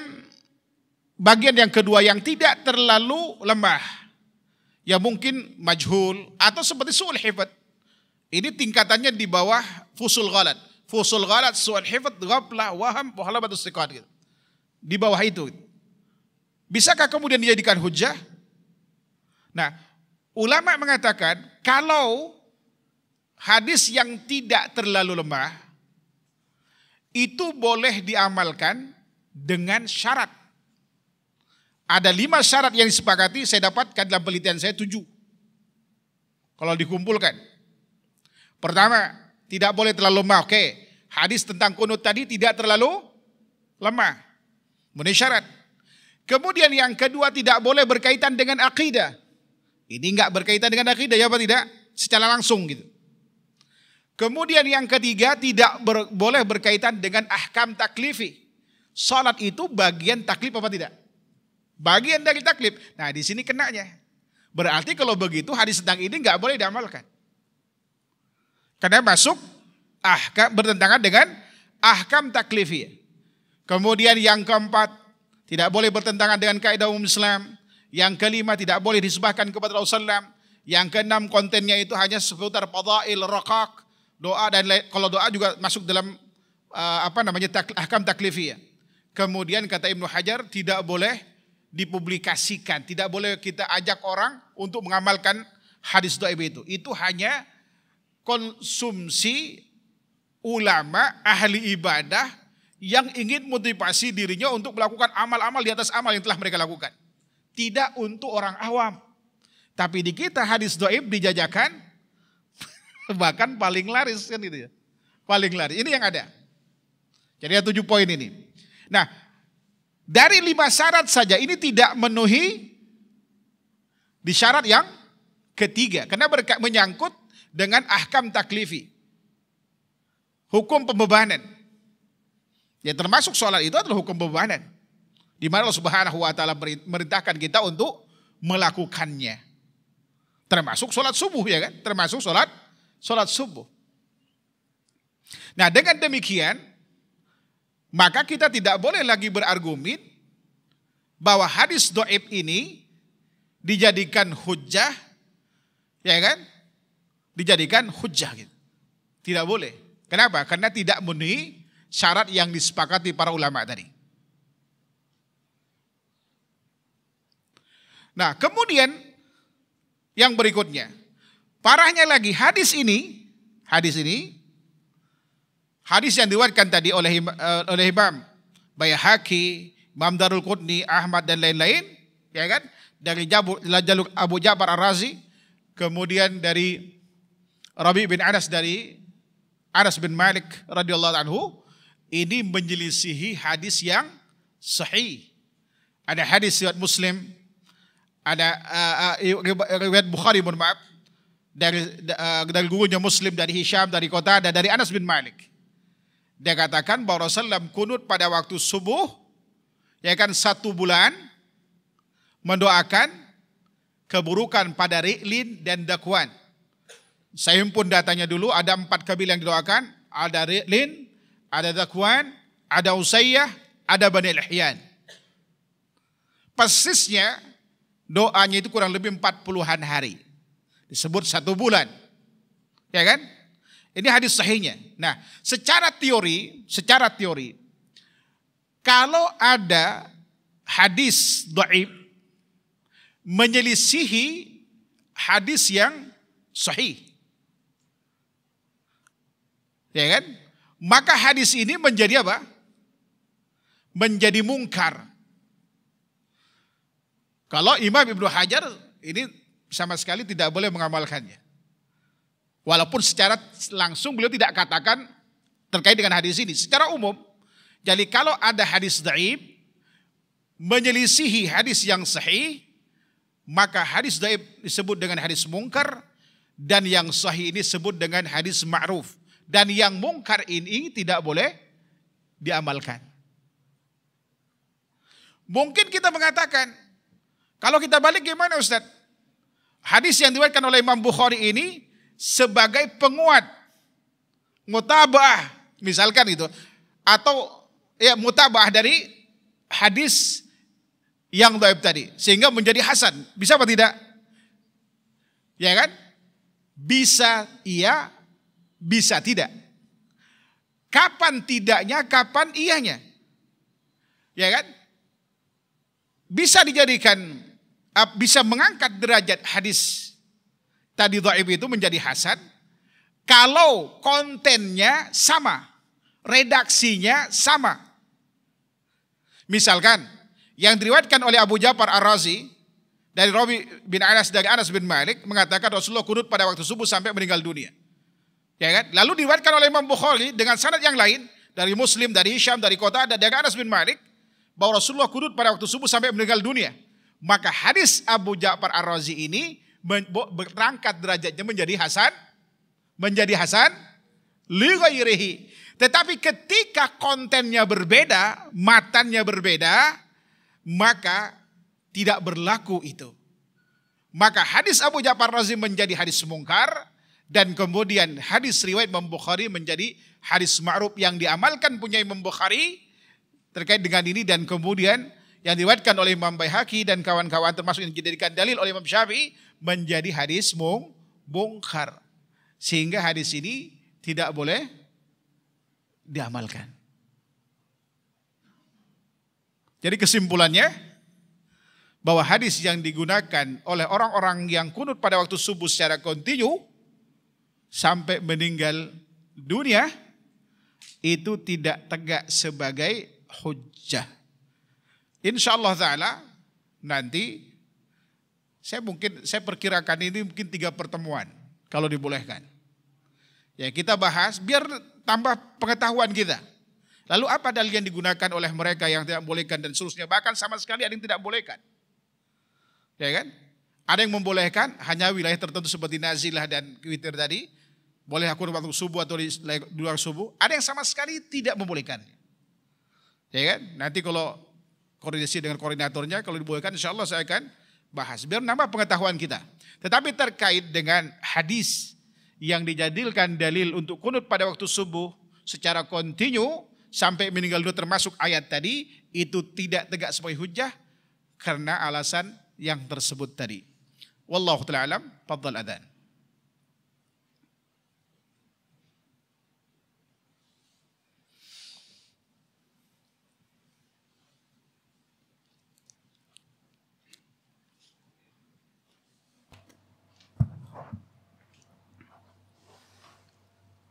bagian yang kedua yang tidak terlalu lemah. Ya mungkin majhul atau seperti su'ul hifat. Ini tingkatannya di bawah fusul ghalat. Fusul ghalat, su'ul hifat, ghaplah, waham, pahala batu gitu. Di bawah itu. Gitu. Bisakah kemudian dijadikan hujah? Nah, ulama mengatakan kalau hadis yang tidak terlalu lemah itu boleh diamalkan dengan syarat. Ada lima syarat yang disepakati saya dapatkan dalam penelitian saya tujuh. Kalau dikumpulkan. Pertama, tidak boleh terlalu lemah. Oke, hadis tentang kunut tadi tidak terlalu lemah. Memenuhi syarat. Kemudian yang kedua tidak boleh berkaitan dengan akidah. Ini enggak berkaitan dengan akidah ya apa tidak? Secara langsung gitu. Kemudian yang ketiga tidak ber, boleh berkaitan dengan ahkam taklifi. Salat itu bagian taklif apa tidak? Bagian dari taklif. Nah di sini kenanya. Berarti kalau begitu hadis tentang ini enggak boleh diamalkan. Karena masuk ahkam bertentangan dengan ahkam taklifi. Kemudian yang keempat tidak boleh bertentangan dengan kaidah umum Islam. Yang kelima tidak boleh disebahkan kepada Rasulullah Yang keenam kontennya itu hanya seputar fadail, rakak, doa dan lain. Kalau doa juga masuk dalam uh, apa namanya ahkam taklifiyah. Kemudian kata Ibnu Hajar tidak boleh dipublikasikan, tidak boleh kita ajak orang untuk mengamalkan hadis doa itu. Itu hanya konsumsi ulama ahli ibadah yang ingin motivasi dirinya untuk melakukan amal-amal di atas amal yang telah mereka lakukan. Tidak untuk orang awam. Tapi di kita hadis doib dijajakan, bahkan paling laris kan gitu ya. Paling laris, ini yang ada. Jadi ada tujuh poin ini. Nah, dari lima syarat saja ini tidak memenuhi di syarat yang ketiga. Karena berkat menyangkut dengan ahkam taklifi. Hukum pembebanan. Ya termasuk sholat itu adalah hukum bebanan. Di mana Allah Subhanahu wa taala merintahkan kita untuk melakukannya. Termasuk sholat subuh ya kan? Termasuk sholat sholat subuh. Nah dengan demikian maka kita tidak boleh lagi berargumen bahwa hadis doib ini dijadikan hujah ya kan? Dijadikan hujah gitu. Tidak boleh. Kenapa? Karena tidak memenuhi syarat yang disepakati para ulama tadi. Nah, kemudian yang berikutnya. Parahnya lagi hadis ini, hadis ini hadis yang diwatkan tadi oleh eh, oleh Imam Bayhaqi, Imam Darul Qutni, Ahmad dan lain-lain, ya kan? Dari jalur Abu Ja'far Ar-Razi, kemudian dari Rabi bin Anas dari Anas bin Malik radhiyallahu anhu ini menyelisihi hadis yang sahih. Ada hadis riwayat Muslim, ada uh, uh, riwayat Bukhari, mohon maaf, dari uh, dari gurunya Muslim dari Hisham dari kota dan dari Anas bin Malik. Dia katakan bahwa Rasulullah kunut pada waktu subuh, ya kan satu bulan, mendoakan keburukan pada Riklin dan Dakwan. Saya himpun datanya dulu, ada empat kabil yang didoakan, ada Riklin, ada Dakwan, ada Usayyah, ada Bani Lihyan. Persisnya doanya itu kurang lebih empat puluhan hari. Disebut satu bulan. Ya kan? Ini hadis sahihnya. Nah, secara teori, secara teori, kalau ada hadis doib menyelisihi hadis yang sahih. Ya kan? maka hadis ini menjadi apa? Menjadi mungkar. Kalau Imam Ibnu Hajar ini sama sekali tidak boleh mengamalkannya. Walaupun secara langsung beliau tidak katakan terkait dengan hadis ini. Secara umum, jadi kalau ada hadis daib menyelisihi hadis yang sahih, maka hadis daib disebut dengan hadis mungkar dan yang sahih ini disebut dengan hadis ma'ruf dan yang mungkar ini tidak boleh diamalkan. Mungkin kita mengatakan, kalau kita balik gimana Ustaz? Hadis yang diwetkan oleh Imam Bukhari ini sebagai penguat mutabah misalkan itu atau ya mutabah dari hadis yang doib tadi sehingga menjadi hasan bisa apa tidak ya kan bisa iya bisa tidak. Kapan tidaknya, kapan iyanya. Ya kan? Bisa dijadikan, bisa mengangkat derajat hadis tadi do'ib itu menjadi hasan. Kalau kontennya sama, redaksinya sama. Misalkan, yang diriwayatkan oleh Abu Ja'far Ar-Razi, dari Rabi bin Anas dari Anas bin Malik mengatakan Rasulullah kunut pada waktu subuh sampai meninggal dunia. Ya kan? Lalu diriwayatkan oleh Imam Bukhari dengan sanad yang lain dari Muslim, dari Hisham, dari kota ada dari Anas bin Malik bahwa Rasulullah kudut pada waktu subuh sampai meninggal dunia. Maka hadis Abu Ja'far Ar-Razi ini berangkat derajatnya menjadi hasan menjadi hasan li Tetapi ketika kontennya berbeda, matanya berbeda, maka tidak berlaku itu. Maka hadis Abu Ja'far Razi menjadi hadis mungkar, dan kemudian hadis riwayat Imam Bukhari menjadi hadis ma'ruf yang diamalkan punya Imam Bukhari terkait dengan ini dan kemudian yang diwatkan oleh Imam Baihaqi dan kawan-kawan termasuk yang dijadikan dalil oleh Imam Syafi'i menjadi hadis mung bongkar. Sehingga hadis ini tidak boleh diamalkan. Jadi kesimpulannya bahwa hadis yang digunakan oleh orang-orang yang kunut pada waktu subuh secara kontinu sampai meninggal dunia itu tidak tegak sebagai hujjah. Insya Allah Ta'ala nanti saya mungkin saya perkirakan ini mungkin tiga pertemuan kalau dibolehkan. Ya kita bahas biar tambah pengetahuan kita. Lalu apa dalil yang digunakan oleh mereka yang tidak bolehkan dan seterusnya. Bahkan sama sekali ada yang tidak bolehkan. Ya kan? Ada yang membolehkan hanya wilayah tertentu seperti nazilah dan Twitter tadi. Boleh aku waktu subuh atau di luar subuh. Ada yang sama sekali tidak membolehkannya. Ya kan? Nanti kalau koordinasi dengan koordinatornya, kalau dibolehkan insya Allah saya akan bahas. Biar nambah pengetahuan kita. Tetapi terkait dengan hadis yang dijadikan dalil untuk kunut pada waktu subuh secara kontinu sampai meninggal dunia termasuk ayat tadi itu tidak tegak sebagai hujah karena alasan yang tersebut tadi. Wallahu taala alam, fadhal adhan.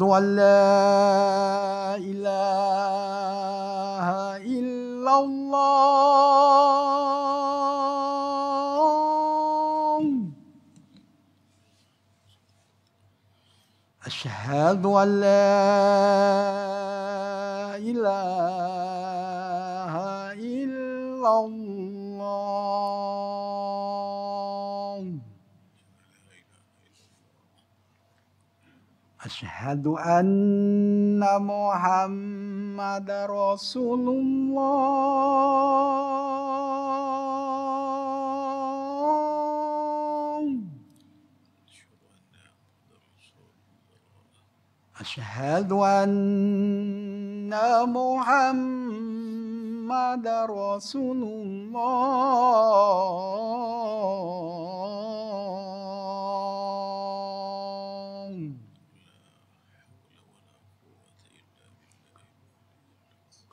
أشهد su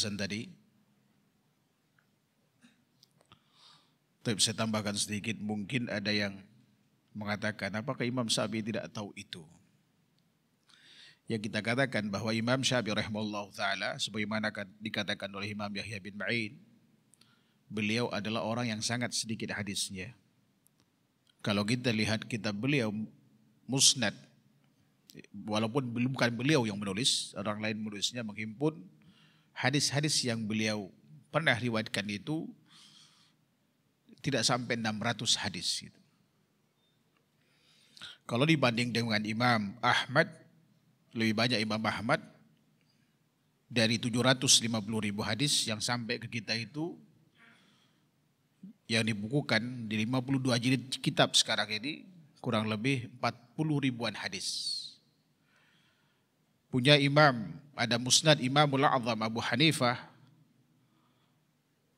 penjelasan tadi. Tapi saya tambahkan sedikit, mungkin ada yang mengatakan apakah Imam Syafi'i tidak tahu itu? Ya kita katakan bahwa Imam Syafi'i rahimahullah ta'ala sebagaimana dikatakan oleh Imam Yahya bin Ma'in beliau adalah orang yang sangat sedikit hadisnya. Kalau kita lihat kitab beliau musnad walaupun bukan beliau yang menulis, orang lain menulisnya menghimpun hadis-hadis yang beliau pernah riwayatkan itu tidak sampai 600 hadis. Gitu. Kalau dibanding dengan Imam Ahmad, lebih banyak Imam Ahmad dari 750 ribu hadis yang sampai ke kita itu yang dibukukan di 52 jilid kitab sekarang ini kurang lebih 40 ribuan hadis punya imam, ada musnad Imamul Azam Abu Hanifah,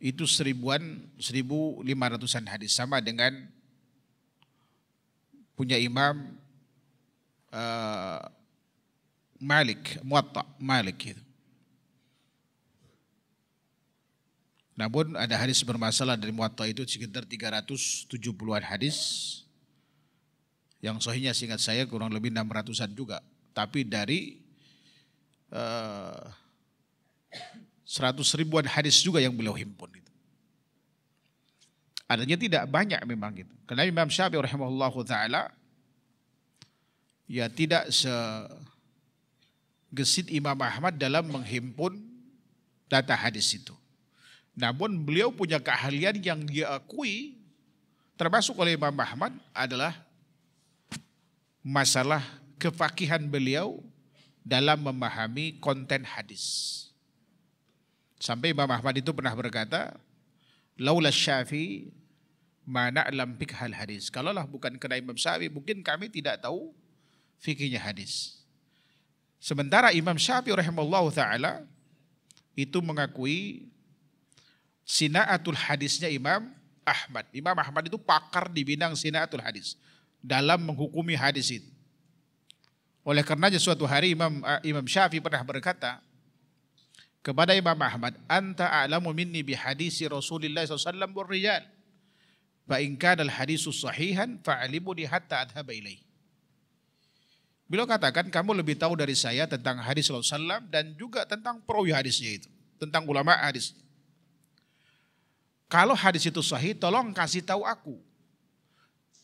itu seribuan, seribu lima ratusan hadis. Sama dengan punya imam uh, Malik, Muwatta Malik. Gitu. Namun ada hadis bermasalah dari Muwatta itu sekitar 370-an hadis. Yang sahihnya singkat saya kurang lebih 600-an juga. Tapi dari Eh, seratus ribuan hadis juga yang beliau himpun itu. Adanya tidak banyak memang gitu. Karena Imam Syafi'i rahimahullahu taala ya tidak se gesit Imam Ahmad dalam menghimpun data hadis itu. Namun beliau punya keahlian yang dia akui termasuk oleh Imam Ahmad adalah masalah kefakihan beliau dalam memahami konten hadis. Sampai Imam Ahmad itu pernah berkata, laula syafi mana alam hal hadis. Kalaulah bukan kena Imam Syafi, mungkin kami tidak tahu fikihnya hadis. Sementara Imam Syafi rahimahullah ta'ala itu mengakui sinaatul hadisnya Imam Ahmad. Imam Ahmad itu pakar di bidang sinaatul hadis. Dalam menghukumi hadis itu. Oleh karenanya suatu hari Imam eh, Imam Syafi'i pernah berkata kepada Imam Ahmad, "Anta a'lamu minni bi hadisi Rasulillah SAW wasallam Fa in kana al-hadisu sahihan fa'alimuni hatta adhaba ilaihi." Beliau katakan, kamu lebih tahu dari saya tentang hadis Rasulullah SAW dan juga tentang perawi hadisnya itu. Tentang ulama hadis Kalau hadis itu sahih, tolong kasih tahu aku.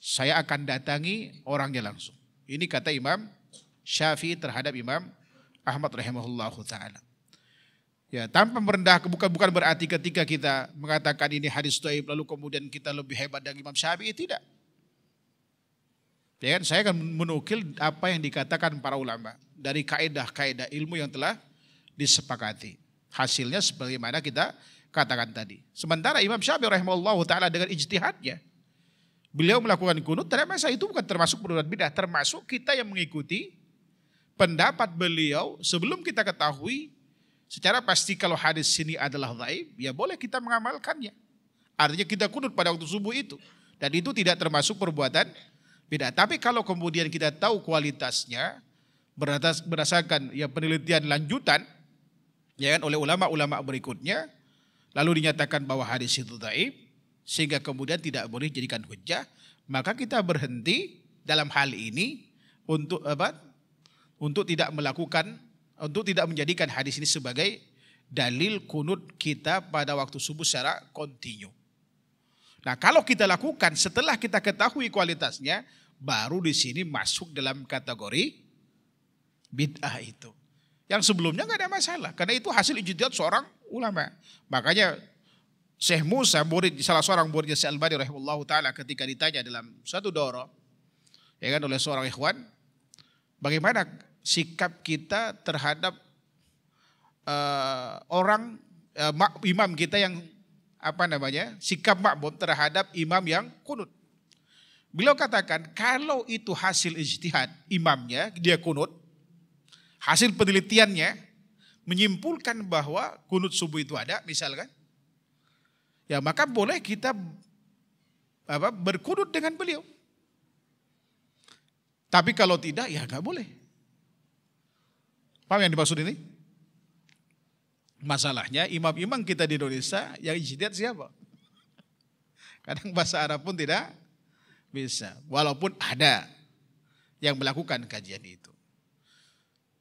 Saya akan datangi orangnya langsung. Ini kata Imam Syafi'i terhadap Imam Ahmad rahimahullahu taala. Ya, tanpa merendah bukan bukan berarti ketika kita mengatakan ini hadis dhaif lalu kemudian kita lebih hebat dari Imam Syafi'i tidak. Ya kan? Saya akan menukil apa yang dikatakan para ulama dari kaidah kaidah ilmu yang telah disepakati. Hasilnya sebagaimana kita katakan tadi. Sementara Imam Syafi'i rahimahullahu taala dengan ijtihadnya beliau melakukan kunut ternyata itu bukan termasuk berbuat bidah, termasuk kita yang mengikuti pendapat beliau sebelum kita ketahui secara pasti kalau hadis ini adalah zaib ya boleh kita mengamalkannya. Artinya kita kunut pada waktu subuh itu. Dan itu tidak termasuk perbuatan beda. Tapi kalau kemudian kita tahu kualitasnya berdasarkan ya penelitian lanjutan ya kan oleh ulama-ulama berikutnya lalu dinyatakan bahwa hadis itu zaib sehingga kemudian tidak boleh dijadikan hujah, maka kita berhenti dalam hal ini untuk apa? untuk tidak melakukan untuk tidak menjadikan hadis ini sebagai dalil kunut kita pada waktu subuh secara kontinu. Nah, kalau kita lakukan setelah kita ketahui kualitasnya, baru di sini masuk dalam kategori bid'ah itu. Yang sebelumnya nggak ada masalah, karena itu hasil ijtihad seorang ulama. Makanya Syekh Musa, murid, salah seorang muridnya Syekh Al-Bani rahimallahu ta'ala ketika ditanya dalam satu doro, ya kan oleh seorang ikhwan, bagaimana sikap kita terhadap uh, orang uh, imam kita yang apa namanya sikap makmum terhadap imam yang kunut. Beliau katakan kalau itu hasil ijtihad imamnya dia kunut, hasil penelitiannya menyimpulkan bahwa kunut subuh itu ada misalkan, ya maka boleh kita apa berkunut dengan beliau. Tapi kalau tidak ya nggak boleh. Paham yang dimaksud ini? Masalahnya imam-imam kita di Indonesia yang ijtihad siapa? Kadang bahasa Arab pun tidak bisa. Walaupun ada yang melakukan kajian itu.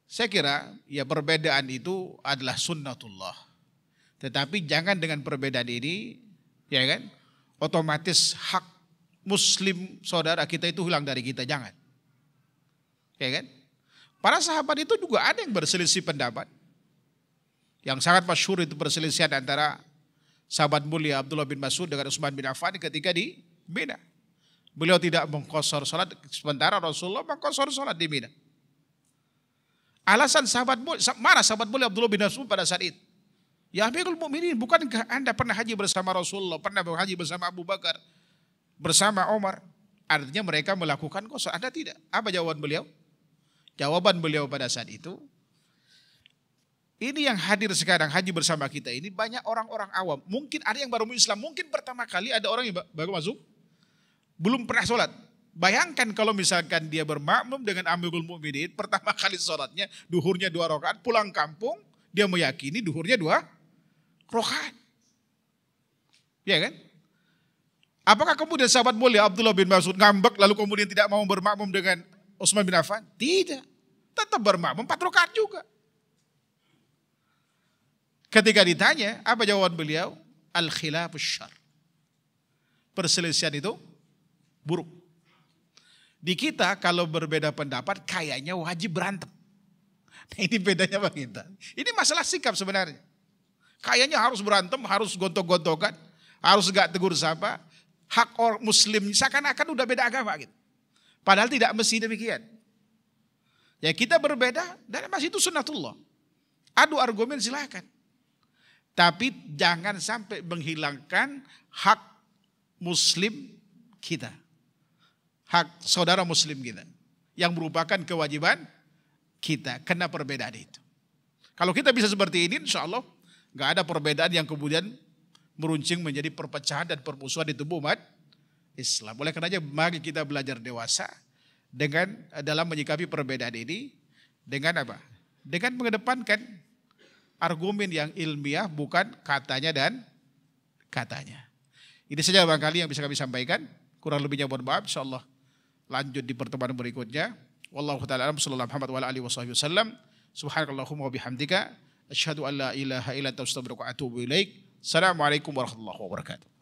Saya kira ya perbedaan itu adalah sunnatullah. Tetapi jangan dengan perbedaan ini, ya kan, otomatis hak muslim saudara kita itu hilang dari kita, jangan. Ya kan? Para sahabat itu juga ada yang berselisih pendapat. Yang sangat masyhur itu perselisihan antara sahabat mulia Abdullah bin Mas'ud dengan Utsman bin Affan ketika di Mina. Beliau tidak mengkosor sholat sementara Rasulullah mengkosor sholat di Mina. Alasan sahabat mulia, marah sahabat mulia Abdullah bin Mas'ud pada saat itu. Ya Amirul Mukminin, bukankah Anda pernah haji bersama Rasulullah, pernah haji bersama Abu Bakar, bersama Omar? Artinya mereka melakukan kosor, Anda tidak. Apa jawaban beliau? Jawaban beliau pada saat itu, ini yang hadir sekarang haji bersama kita ini banyak orang-orang awam. Mungkin ada yang baru Islam, mungkin pertama kali ada orang yang baru masuk, belum pernah sholat. Bayangkan kalau misalkan dia bermakmum dengan Amirul Mukminin, pertama kali sholatnya duhurnya dua rokaat, pulang kampung dia meyakini duhurnya dua rokaat, Ya kan? Apakah kemudian sahabat mulia Abdullah bin Mas'ud ngambek lalu kemudian tidak mau bermakmum dengan Utsman bin Affan? Tidak. Tetap bermakmum empat rakaat juga. Ketika ditanya, apa jawaban beliau? Al-khilafus syar. Perselisihan itu buruk. Di kita kalau berbeda pendapat kayaknya wajib berantem. Nah ini bedanya Bang kita. Ini masalah sikap sebenarnya. Kayaknya harus berantem, harus gontok-gontokan, harus gak tegur siapa. Hak orang muslim seakan-akan udah beda agama gitu. Padahal tidak mesti demikian. Ya kita berbeda dan masih itu sunnatullah. Adu argumen silahkan. Tapi jangan sampai menghilangkan hak muslim kita. Hak saudara muslim kita. Yang merupakan kewajiban kita. Kena perbedaan itu. Kalau kita bisa seperti ini insya Allah. Gak ada perbedaan yang kemudian meruncing menjadi perpecahan dan permusuhan di tubuh umat Islam. Oleh karenanya mari kita belajar dewasa dengan dalam menyikapi perbedaan ini dengan apa? Dengan mengedepankan argumen yang ilmiah bukan katanya dan katanya. Ini saja Bang kali yang bisa kami sampaikan. Kurang lebihnya mohon maaf insyaallah lanjut di pertemuan berikutnya. Wallahu taala alam sallallahu Muhammad wa alihi wasallam. Subhanakallahumma wa bihamdika asyhadu an la ilaha illa anta astaghfiruka wa atubu ilaik. Assalamualaikum warahmatullahi wabarakatuh.